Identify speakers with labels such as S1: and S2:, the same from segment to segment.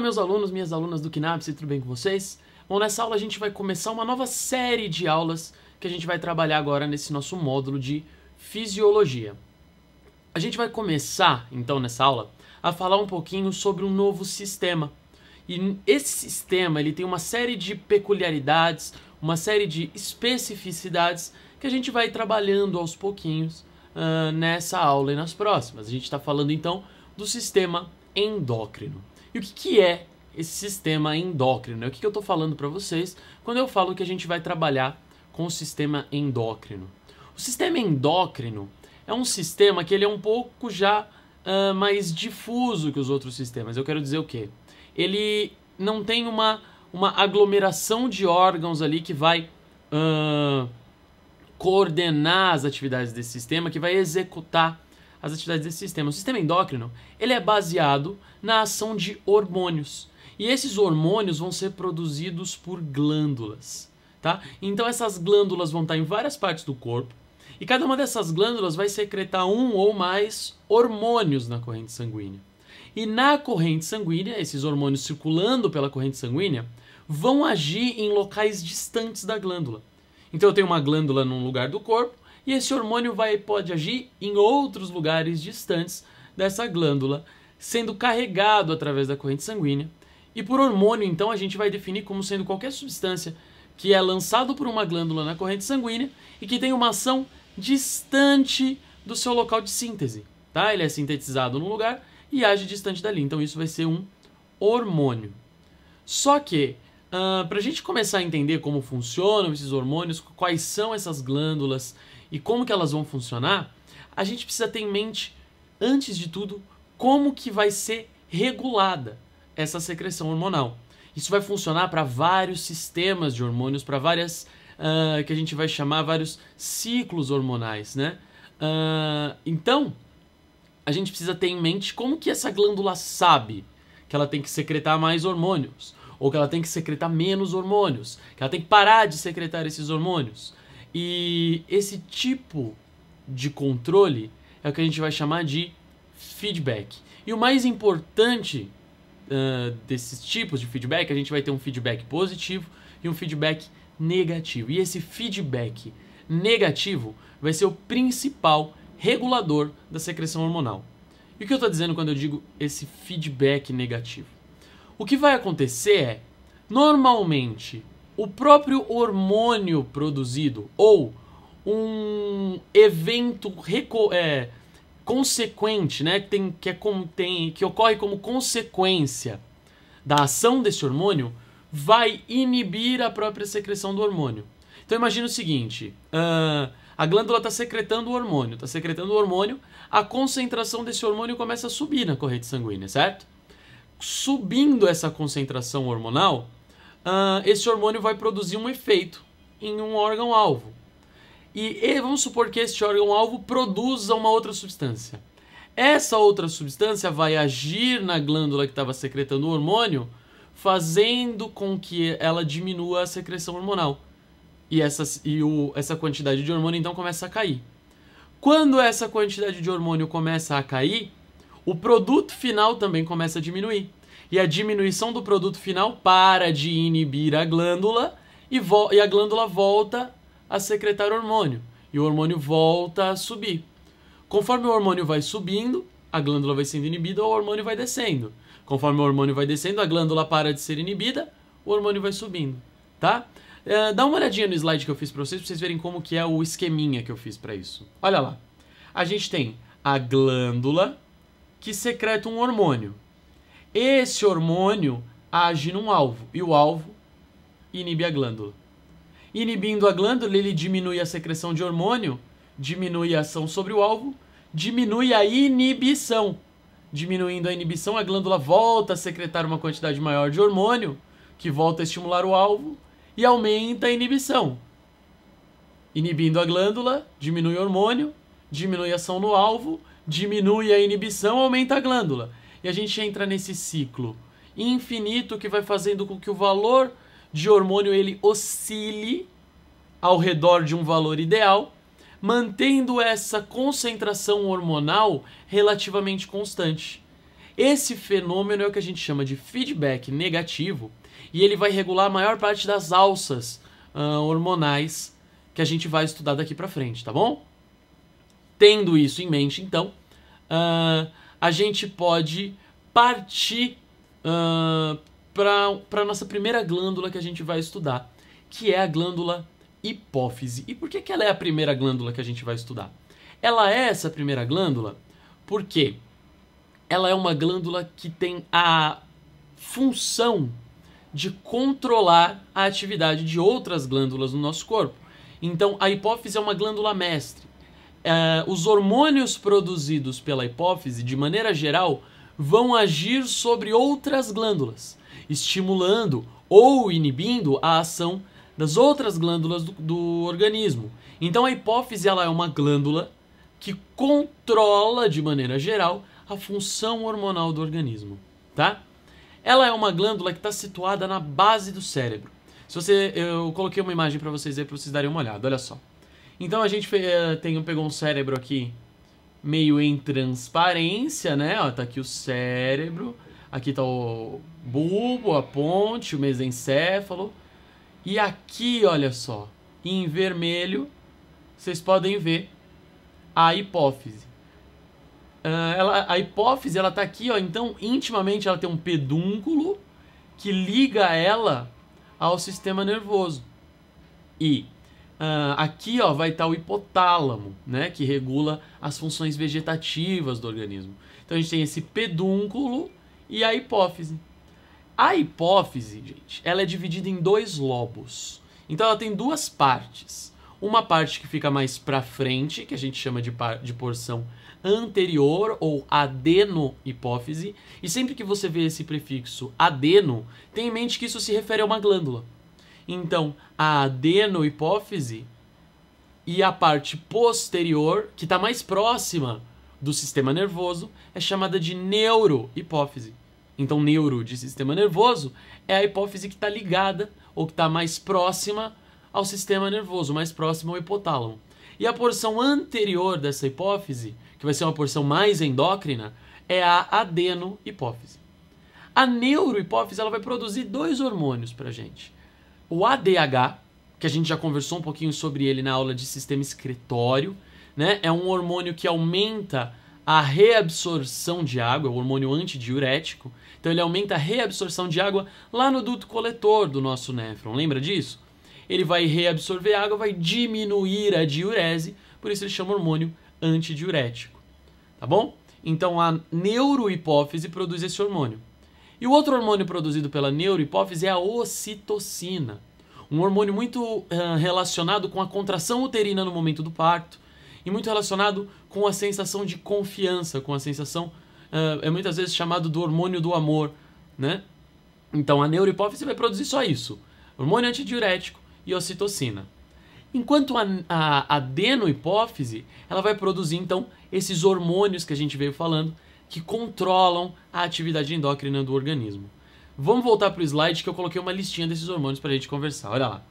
S1: Fala meus alunos, minhas alunas do Kinapse, tudo bem com vocês? Bom, nessa aula a gente vai começar uma nova série de aulas que a gente vai trabalhar agora nesse nosso módulo de fisiologia. A gente vai começar, então, nessa aula, a falar um pouquinho sobre um novo sistema. E esse sistema, ele tem uma série de peculiaridades, uma série de especificidades que a gente vai trabalhando aos pouquinhos uh, nessa aula e nas próximas. A gente está falando, então, do sistema endócrino. E o que, que é esse sistema endócrino? O que, que eu estou falando para vocês quando eu falo que a gente vai trabalhar com o sistema endócrino? O sistema endócrino é um sistema que ele é um pouco já uh, mais difuso que os outros sistemas. Eu quero dizer o quê? Ele não tem uma, uma aglomeração de órgãos ali que vai uh, coordenar as atividades desse sistema, que vai executar as atividades desse sistema. O sistema endócrino ele é baseado na ação de hormônios. E esses hormônios vão ser produzidos por glândulas. Tá? Então essas glândulas vão estar em várias partes do corpo. E cada uma dessas glândulas vai secretar um ou mais hormônios na corrente sanguínea. E na corrente sanguínea, esses hormônios circulando pela corrente sanguínea vão agir em locais distantes da glândula. Então eu tenho uma glândula num lugar do corpo e esse hormônio vai, pode agir em outros lugares distantes dessa glândula, sendo carregado através da corrente sanguínea. E por hormônio, então, a gente vai definir como sendo qualquer substância que é lançado por uma glândula na corrente sanguínea e que tem uma ação distante do seu local de síntese, tá? Ele é sintetizado num lugar e age distante dali. Então isso vai ser um hormônio. Só que uh, ah, para a gente começar a entender como funcionam esses hormônios, quais são essas glândulas e como que elas vão funcionar, a gente precisa ter em mente, antes de tudo, como que vai ser regulada essa secreção hormonal. Isso vai funcionar para vários sistemas de hormônios, para várias uh, que a gente vai chamar vários ciclos hormonais, né? Uh, então a gente precisa ter em mente como que essa glândula sabe que ela tem que secretar mais hormônios, ou que ela tem que secretar menos hormônios, que ela tem que parar de secretar esses hormônios. E esse tipo de controle é o que a gente vai chamar de feedback. E o mais importante uh, desses tipos de feedback, a gente vai ter um feedback positivo e um feedback negativo. E esse feedback negativo vai ser o principal regulador da secreção hormonal. E o que eu estou dizendo quando eu digo esse feedback negativo? O que vai acontecer é, normalmente, o próprio hormônio produzido ou um evento é, consequente, né, que, tem, que, é, tem, que ocorre como consequência da ação desse hormônio, vai inibir a própria secreção do hormônio. Então imagina o seguinte: uh, a glândula está secretando o hormônio, está secretando o hormônio, a concentração desse hormônio começa a subir na corrente sanguínea, certo? Subindo essa concentração hormonal, uh, esse hormônio vai produzir um efeito em um órgão-alvo. E, e vamos supor que este órgão-alvo produza uma outra substância. Essa outra substância vai agir na glândula que estava secretando o hormônio, fazendo com que ela diminua a secreção hormonal. E, essa, e o, essa quantidade de hormônio então começa a cair. Quando essa quantidade de hormônio começa a cair, o produto final também começa a diminuir e a diminuição do produto final para de inibir a glândula e, e a glândula volta a secretar hormônio e o hormônio volta a subir. Conforme o hormônio vai subindo, a glândula vai sendo inibida ou o hormônio vai descendo. Conforme o hormônio vai descendo, a glândula para de ser inibida, o hormônio vai subindo, tá? É, dá uma olhadinha no slide que eu fiz para vocês, para vocês verem como que é o esqueminha que eu fiz para isso. Olha lá. A gente tem a glândula que secreta um hormônio. Esse hormônio age num alvo e o alvo inibe a glândula. Inibindo a glândula, ele diminui a secreção de hormônio, diminui a ação sobre o alvo, diminui a inibição. Diminuindo a inibição, a glândula volta a secretar uma quantidade maior de hormônio, que volta a estimular o alvo e aumenta a inibição. Inibindo a glândula, diminui o hormônio, diminui a ação no alvo, diminui a inibição, aumenta a glândula. E a gente entra nesse ciclo infinito que vai fazendo com que o valor de hormônio ele oscile ao redor de um valor ideal, mantendo essa concentração hormonal relativamente constante. Esse fenômeno é o que a gente chama de feedback negativo e ele vai regular a maior parte das alças uh, hormonais que a gente vai estudar daqui para frente, tá bom? Tendo isso em mente, então, uh, a gente pode partir uh, para a nossa primeira glândula que a gente vai estudar, que é a glândula hipófise. E por que, que ela é a primeira glândula que a gente vai estudar? Ela é essa primeira glândula porque ela é uma glândula que tem a função de controlar a atividade de outras glândulas no nosso corpo. Então, a hipófise é uma glândula mestre uh, os hormônios produzidos pela hipófise, de maneira geral, vão agir sobre outras glândulas, estimulando ou inibindo a ação das outras glândulas do, do organismo. Então a hipófise ela é uma glândula que controla, de maneira geral, a função hormonal do organismo, tá? Ela é uma glândula que está situada na base do cérebro. Se você, eu coloquei uma imagem para vocês aí para vocês darem uma olhada. Olha só. Então a gente eh, tem, pegou um cérebro aqui meio em transparência, né? Ó, tá aqui o cérebro, aqui tá o bulbo, a ponte, o mesencéfalo. E aqui, olha só, em vermelho, vocês podem ver a hipófise. Uh, ela, a hipófise, ela tá aqui, ó, então intimamente ela tem um pedúnculo que liga ela ao sistema nervoso. E Uh, aqui ó, vai estar tá o hipotálamo, né, que regula as funções vegetativas do organismo. Então a gente tem esse pedúnculo e a hipófise. A hipófise, gente, ela é dividida em dois lobos. Então ela tem duas partes. Uma parte que fica mais para frente, que a gente chama de, de porção anterior ou adenohipófise. E sempre que você vê esse prefixo adeno, tem em mente que isso se refere a uma glândula. Então, a adenohipófise e a parte posterior, que está mais próxima do sistema nervoso, é chamada de neurohipófise. Então, neuro de sistema nervoso é a hipófise que está ligada ou que está mais próxima ao sistema nervoso, mais próxima ao hipotálamo. E a porção anterior dessa hipófise, que vai ser uma porção mais endócrina, é a adenohipófise. A neurohipófise ela vai produzir dois hormônios para gente, o ADH, que a gente já conversou um pouquinho sobre ele na aula de sistema escritório, né? É um hormônio que aumenta a reabsorção de água, é o hormônio antidiurético. Então ele aumenta a reabsorção de água lá no duto coletor do nosso néfron. Lembra disso? Ele vai reabsorver água, vai diminuir a diurese, por isso ele chama hormônio antidiurético. Tá bom? Então a neurohipófise produz esse hormônio. E o outro hormônio produzido pela neurohipófise é a ocitocina, um hormônio muito uh, relacionado com a contração uterina no momento do parto e muito relacionado com a sensação de confiança, com a sensação, uh, é muitas vezes chamado do hormônio do amor, né? Então a neurohipófise vai produzir só isso, hormônio antidiurético e ocitocina. Enquanto a, a adenohipófise, ela vai produzir então esses hormônios que a gente veio falando, que controlam a atividade endócrina do organismo. Vamos voltar para o slide que eu coloquei uma listinha desses hormônios para a gente conversar. Olha lá.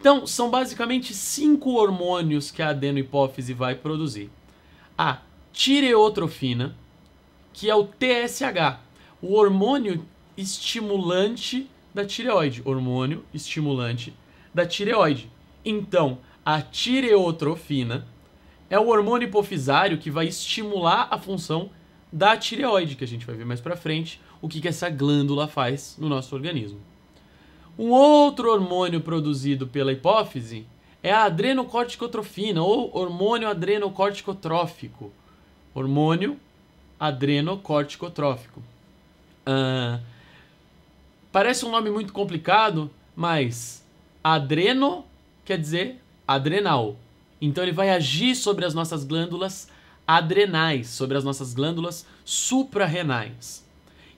S1: Então, são basicamente cinco hormônios que a adenohipófise vai produzir. A tireotrofina, que é o TSH, o hormônio estimulante da tireoide, hormônio estimulante da tireoide. Então, a tireotrofina é o hormônio hipofisário que vai estimular a função da tireoide, que a gente vai ver mais para frente, o que, que essa glândula faz no nosso organismo. Um outro hormônio produzido pela hipófise é a adrenocorticotrofina, ou hormônio adrenocorticotrófico. Hormônio adrenocorticotrófico. Uh, parece um nome muito complicado, mas adreno quer dizer adrenal. Então ele vai agir sobre as nossas glândulas adrenais, sobre as nossas glândulas suprarrenais.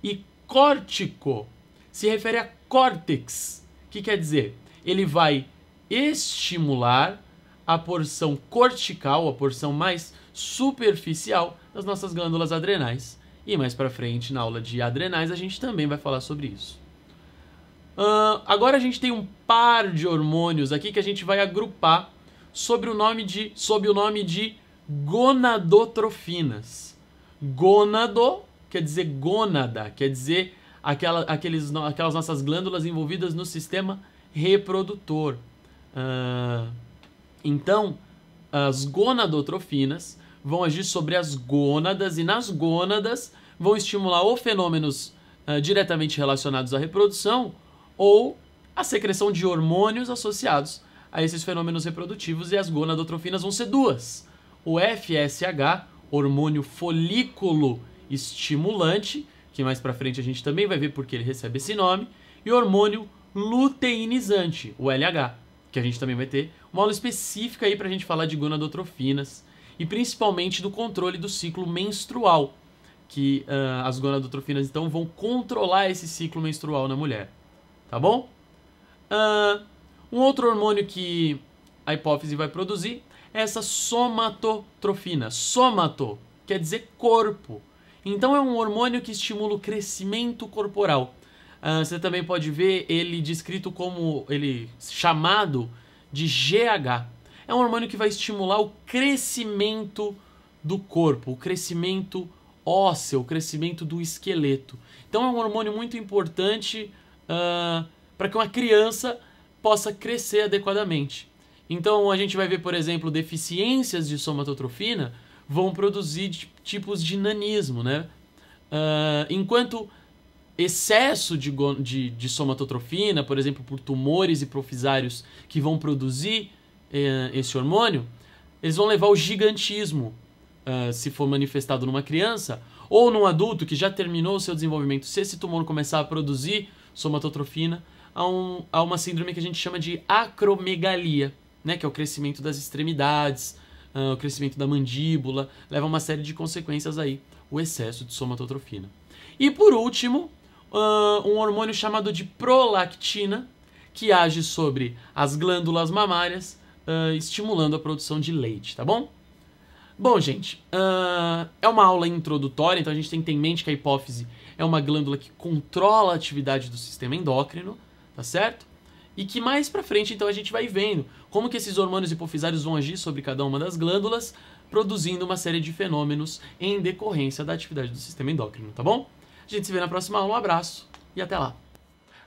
S1: E córtico se refere a córtex, que quer dizer, ele vai estimular a porção cortical, a porção mais superficial das nossas glândulas adrenais. E mais para frente, na aula de adrenais, a gente também vai falar sobre isso. Uh, agora a gente tem um par de hormônios aqui que a gente vai agrupar sobre o nome de, sob o nome de gonadotrofinas. Gonado quer dizer gônada, quer dizer aquela, aqueles, aquelas nossas glândulas envolvidas no sistema reprodutor. Uh, então, as gonadotrofinas vão agir sobre as gônadas e nas gônadas vão estimular ou fenômenos uh, diretamente relacionados à reprodução ou a secreção de hormônios associados a esses fenômenos reprodutivos e as gonadotrofinas vão ser duas o FSH, hormônio folículo estimulante, que mais para frente a gente também vai ver porque ele recebe esse nome, e hormônio luteinizante, o LH, que a gente também vai ter uma aula específica aí para a gente falar de gonadotrofinas e principalmente do controle do ciclo menstrual, que uh, as gonadotrofinas então vão controlar esse ciclo menstrual na mulher, tá bom? Uh, um outro hormônio que a hipófise vai produzir essa somatotrofina. Somato quer dizer corpo. Então é um hormônio que estimula o crescimento corporal. Uh, você também pode ver ele descrito como ele chamado de GH. É um hormônio que vai estimular o crescimento do corpo, o crescimento ósseo, o crescimento do esqueleto. Então é um hormônio muito importante uh, para que uma criança possa crescer adequadamente. Então a gente vai ver, por exemplo, deficiências de somatotrofina vão produzir tipos de nanismo, né? Uh, enquanto excesso de, de, de, somatotrofina, por exemplo, por tumores e profisários que vão produzir eh, esse hormônio, eles vão levar ao gigantismo, uh, se for manifestado numa criança, ou num adulto que já terminou o seu desenvolvimento, se esse tumor começar a produzir somatotrofina, há um, a uma síndrome que a gente chama de acromegalia né, que é o crescimento das extremidades, uh, o crescimento da mandíbula, leva a uma série de consequências aí, o excesso de somatotrofina. E por último, uh, um hormônio chamado de prolactina, que age sobre as glândulas mamárias, uh, estimulando a produção de leite, tá bom? Bom, gente, é uma aula introdutória, então a gente tem que ter em mente que a hipófise é uma glândula que controla a atividade do sistema endócrino, tá certo? e que mais para frente então a gente vai vendo como que esses hormônios hipofisários vão agir sobre cada uma das glândulas, produzindo uma série de fenômenos em decorrência da atividade do sistema endócrino, tá bom? A gente se vê na próxima aula, um abraço e até lá.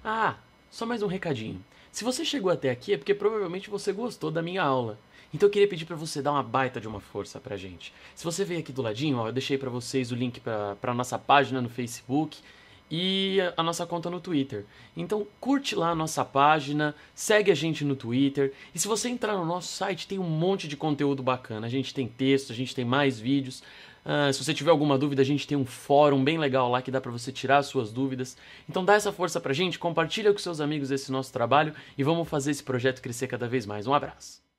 S1: Ah, só mais um recadinho. Se você chegou até aqui é porque provavelmente você gostou da minha aula. Então eu queria pedir para você dar uma baita de uma força pra gente. Se você veio aqui do ladinho, ó, eu deixei para vocês o link para nossa página no Facebook e a nossa conta no Twitter. Então curte lá a nossa página, segue a gente no Twitter e se você entrar no nosso site tem um monte de conteúdo bacana. A gente tem texto, a gente tem mais vídeos. Uh, se você tiver alguma dúvida, a gente tem um fórum bem legal lá que dá para você tirar suas dúvidas. Então dá essa força pra gente, compartilha com seus amigos esse nosso trabalho e vamos fazer esse projeto crescer cada vez mais. Um abraço.